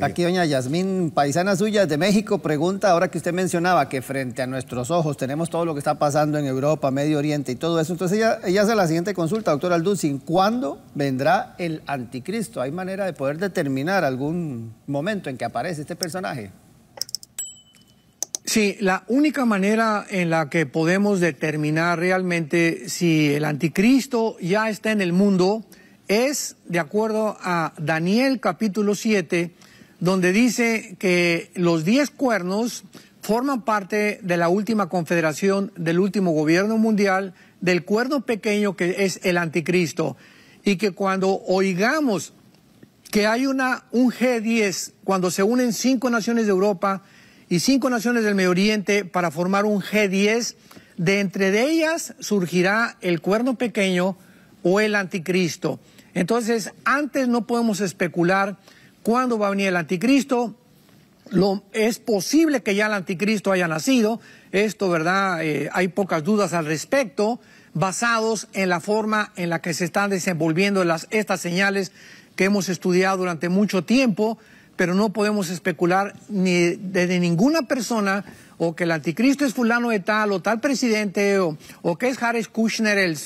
Aquí doña Yasmín, paisana suya de México, pregunta, ahora que usted mencionaba que frente a nuestros ojos tenemos todo lo que está pasando en Europa, Medio Oriente y todo eso, entonces ella, hace la siguiente consulta, doctor Alducin, ¿cuándo vendrá el anticristo? ¿Hay manera de poder determinar algún momento en que aparece este personaje? Sí, la única manera en la que podemos determinar realmente si el anticristo ya está en el mundo es, de acuerdo a Daniel capítulo 7, donde dice que los diez cuernos forman parte de la última confederación del último gobierno mundial, del cuerno pequeño que es el anticristo, y que cuando oigamos que hay una, un G10, cuando se unen cinco naciones de Europa y cinco naciones del Medio Oriente para formar un G10, de entre ellas surgirá el cuerno pequeño o el anticristo. Entonces, antes no podemos especular cuándo va a venir el anticristo. Lo, es posible que ya el anticristo haya nacido. Esto, ¿verdad? Eh, hay pocas dudas al respecto, basados en la forma en la que se están desenvolviendo las, estas señales que hemos estudiado durante mucho tiempo, pero no podemos especular ni desde ninguna persona o que el anticristo es fulano de tal o tal presidente o, o que es Harris Kushner el,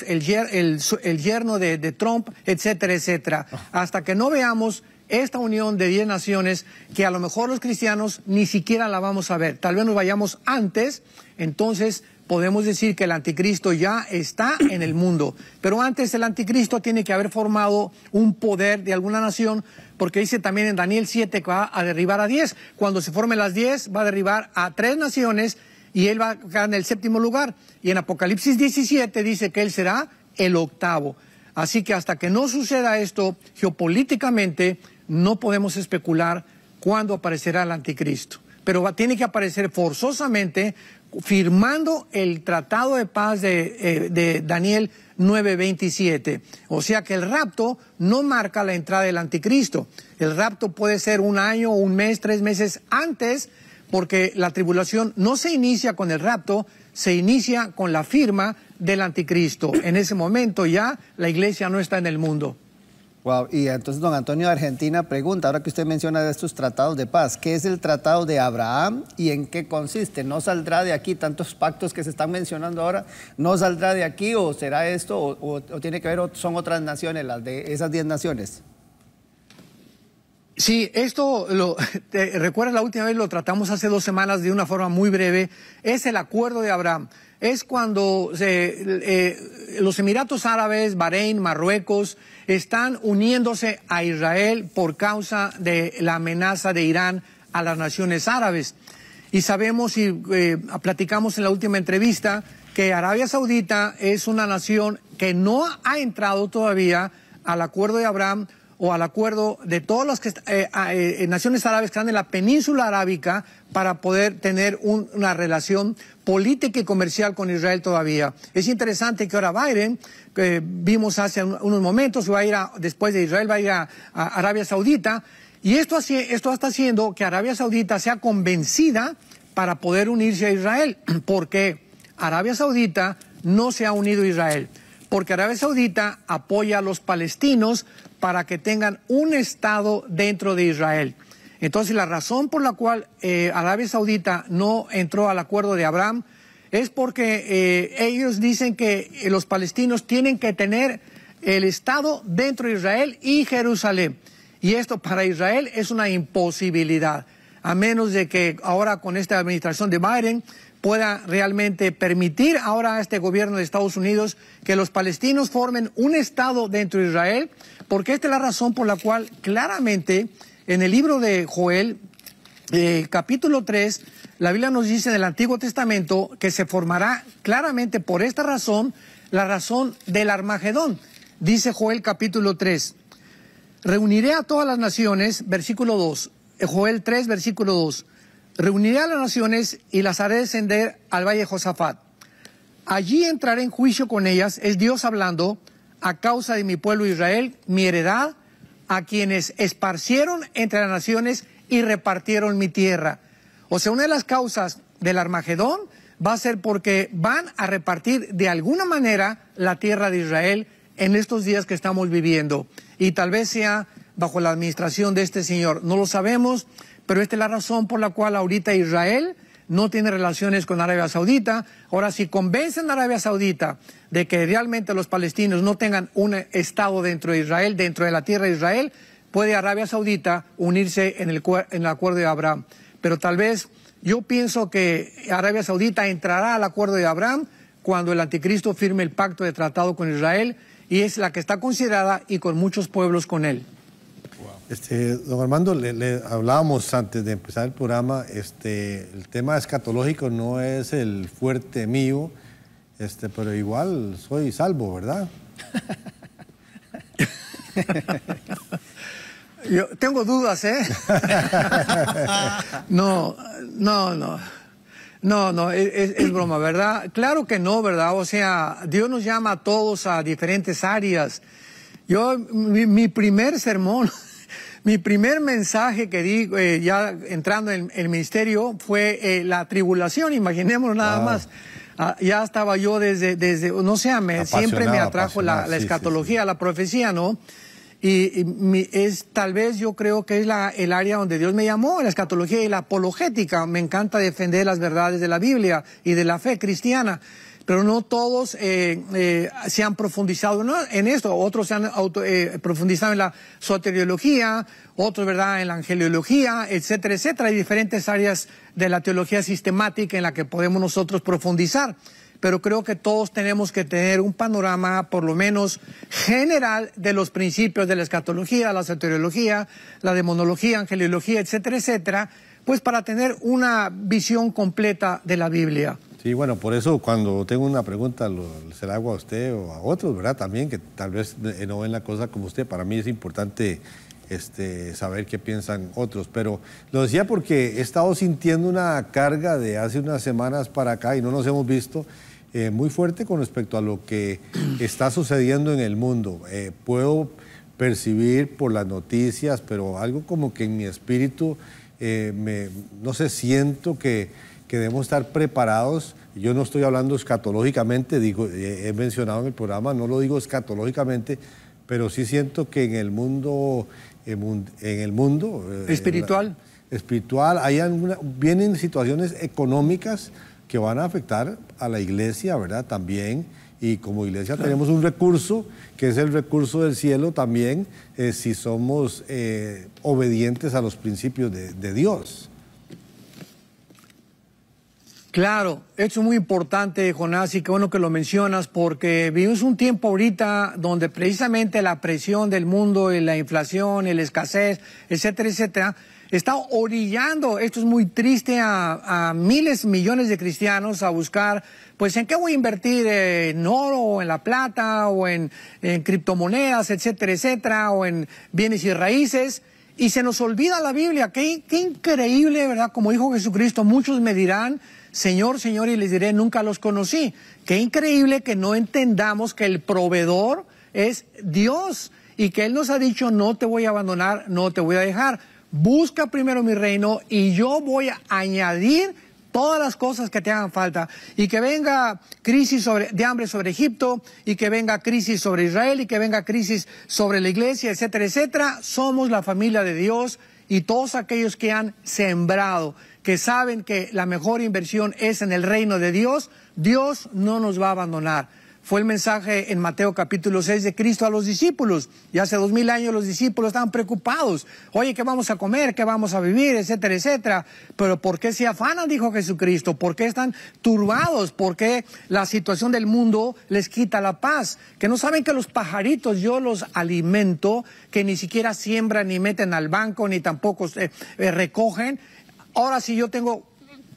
el, yerno de, Trump, etcétera, etcétera. Ah. Hasta que no veamos esta unión de diez naciones que a lo mejor los cristianos ni siquiera la vamos a ver. Tal vez nos vayamos antes, entonces podemos decir que el anticristo ya está en el mundo. Pero antes el anticristo tiene que haber formado un poder de alguna nación, porque dice también en Daniel 7 que va a derribar a diez Cuando se formen las diez va a derribar a tres naciones y él va a quedar en el séptimo lugar. Y en Apocalipsis 17 dice que él será el octavo. Así que hasta que no suceda esto geopolíticamente, no podemos especular cuándo aparecerá el anticristo, pero tiene que aparecer forzosamente firmando el tratado de paz de, eh, de Daniel 9:27. O sea que el rapto no marca la entrada del anticristo. El rapto puede ser un año, un mes, tres meses antes, porque la tribulación no se inicia con el rapto, se inicia con la firma del anticristo. En ese momento ya la iglesia no está en el mundo. Wow. Y entonces don Antonio de Argentina pregunta, ahora que usted menciona de estos tratados de paz, ¿qué es el tratado de Abraham y en qué consiste? ¿No saldrá de aquí tantos pactos que se están mencionando ahora? ¿No saldrá de aquí o será esto o, tiene que ver, son otras naciones, las de esas diez naciones? Sí, esto, lo, recuerdas la última vez, lo tratamos hace dos semanas de una forma muy breve, es el acuerdo de Abraham. Es cuando eh, los Emiratos Árabes, Bahrein, Marruecos, están uniéndose a Israel por causa de la amenaza de Irán a las naciones árabes. Y sabemos y eh, platicamos en la última entrevista que Arabia Saudita es una nación que no ha entrado todavía al acuerdo de Abraham o al acuerdo de todas las eh, eh, eh, naciones árabes que están en la península arábica para poder tener una relación política y comercial con Israel todavía. Es interesante que ahora Biden, que vimos hace unos momentos, va a ir después de Israel, va a ir a, Arabia Saudita, y esto, esto está haciendo que Arabia Saudita sea convencida para poder unirse a Israel, porque Arabia Saudita no se ha unido a Israel porque Arabia Saudita apoya a los palestinos para que tengan un Estado dentro de Israel. Entonces, la razón por la cual eh, Arabia Saudita no entró al acuerdo de Abraham es porque eh, ellos dicen que eh, los palestinos tienen que tener el Estado dentro de Israel y Jerusalén. Y esto para Israel es una imposibilidad, a menos de que ahora con esta administración de Biden pueda realmente permitir ahora a este gobierno de Estados Unidos que los palestinos formen un Estado dentro de Israel, porque esta es la razón por la cual claramente en el libro de Joel, eh, capítulo 3, la Biblia nos dice en el Antiguo Testamento que se formará claramente por esta razón la razón del Armagedón. Dice Joel capítulo 3. Reuniré a todas las naciones, versículo 2. Joel 3, versículo 2. Reuniré a las naciones y las haré descender al valle de Josafat. Allí entraré en juicio con ellas, es Dios hablando, a causa de mi pueblo Israel, mi heredad, a quienes esparcieron entre las naciones y repartieron mi tierra. O sea, una de las causas del Armagedón va a ser porque van a repartir de alguna manera la tierra de Israel en estos días que estamos viviendo. Y tal vez sea bajo la administración de este señor. No lo sabemos, pero esta es la razón por la cual ahorita Israel no tiene relaciones con Arabia Saudita. Ahora, si convencen a Arabia Saudita de que realmente los palestinos no tengan un Estado dentro de Israel, dentro de la tierra de Israel, puede Arabia Saudita unirse en el, en el acuerdo de Abraham. Pero tal vez yo pienso que Arabia Saudita entrará al acuerdo de Abraham cuando el anticristo firme el pacto de tratado con Israel y es la que está considerada y con muchos pueblos con él. Este, don Armando, le, hablábamos antes de empezar el programa, este, el tema escatológico no es el fuerte mío, este, pero igual soy salvo, ¿verdad? Yo tengo dudas, ¿eh? no, no, no. No, no, e, e, es, broma, ¿verdad? Claro que no, ¿verdad? O sea, Dios nos llama a todos a diferentes áreas. Yo, mi primer sermón Mi primer mensaje que di eh, ya entrando en el ministerio fue eh, la tribulación, imaginemos nada más. Ah, ya estaba yo desde, desde no sé, siempre me atrajo la, escatología, la profecía, ¿no? Y, es tal vez yo creo que es la, el área donde Dios me llamó, la escatología y la apologética. Me encanta defender las verdades de la Biblia y de la fe cristiana pero no todos eh, eh, se han profundizado en esto. Otros se han eh, profundizado en la soteriología, otros, ¿verdad?, en la angeliología, etcétera, etcétera. Hay diferentes áreas de la teología sistemática en la que podemos nosotros profundizar. Pero creo que todos tenemos que tener un panorama, por lo menos general, de los principios de la escatología, la soteriología, la demonología, angeliología, etcétera, etcétera, pues para tener una visión completa de la Biblia. Sí, bueno, por eso cuando tengo una pregunta se la hago a usted o a otros, ¿verdad? También que tal vez eh, no ven la cosa como usted. Para mí es importante este, saber qué piensan otros. Pero lo decía porque he estado sintiendo una carga de hace unas semanas para acá y no nos hemos visto eh, muy fuerte con respecto a lo que está sucediendo en el mundo. Eh, puedo percibir por las noticias, pero algo como que en mi espíritu, me, no sé, siento que que debemos estar preparados. Yo no estoy hablando escatológicamente, digo, eh, he mencionado en el programa, no lo digo escatológicamente, pero sí siento que en el mundo, eh, en el mundo eh, espiritual, espiritual, vienen situaciones económicas que van a afectar a la iglesia, ¿verdad? También. Y como iglesia tenemos un recurso, que es el recurso del cielo también, si somos obedientes a los principios de Dios. Claro, esto es muy importante, Jonás, y qué bueno que lo mencionas, porque vivimos un tiempo ahorita donde precisamente la presión del mundo y la inflación, la escasez, etcétera, etcétera, está orillando, esto es muy triste, a, miles, millones de cristianos a buscar, pues, ¿en qué voy a invertir? Eh, ¿En oro, o en la plata, o en, en criptomonedas, etcétera, etcétera, o en bienes y raíces? Y se nos olvida la Biblia. Qué, increíble, ¿verdad? Como dijo Jesucristo, muchos me dirán, Señor, Señor, y les diré, nunca los conocí. Qué increíble que no entendamos que el proveedor es Dios y que Él nos ha dicho, no te voy a abandonar, no te voy a dejar. Busca primero mi reino y yo voy a añadir todas las cosas que te hagan falta y que venga crisis de hambre sobre Egipto y que venga crisis sobre Israel y que venga crisis sobre la iglesia, etcétera, etcétera, somos la familia de Dios y todos aquellos que han sembrado, que saben que la mejor inversión es en el reino de Dios, Dios no nos va a abandonar fue el mensaje en Mateo capítulo 6 de Cristo a los discípulos. Y hace dos mil años los discípulos estaban preocupados. Oye, ¿qué vamos a comer? ¿Qué vamos a vivir? Etcétera, etcétera. Pero ¿por qué se afanan? Dijo Jesucristo. ¿Por qué están turbados? ¿Por qué la situación del mundo les quita la paz? Que no saben que los pajaritos yo los alimento, que ni siquiera siembran ni meten al banco, ni tampoco se, eh, recogen. Ahora si yo tengo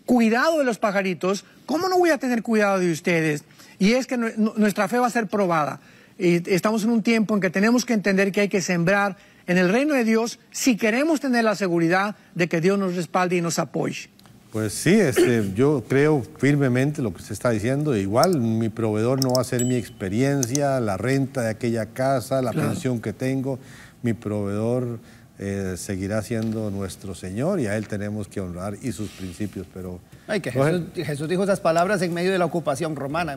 cuidado de los pajaritos, ¿cómo no voy a tener cuidado de ustedes? Y es que nuestra fe va a ser probada. Y estamos en un tiempo en que tenemos que entender que hay que sembrar en el reino de Dios si queremos tener la seguridad de que Dios nos respalde y nos apoye. Pues sí, este, yo creo firmemente lo que se está diciendo. Igual, mi proveedor no va a ser mi experiencia, la renta de aquella casa, la pensión que tengo. Mi proveedor eh, seguirá siendo nuestro Señor y a Él tenemos que honrar y sus principios. Pero Jesús dijo esas palabras en medio de la ocupación romana.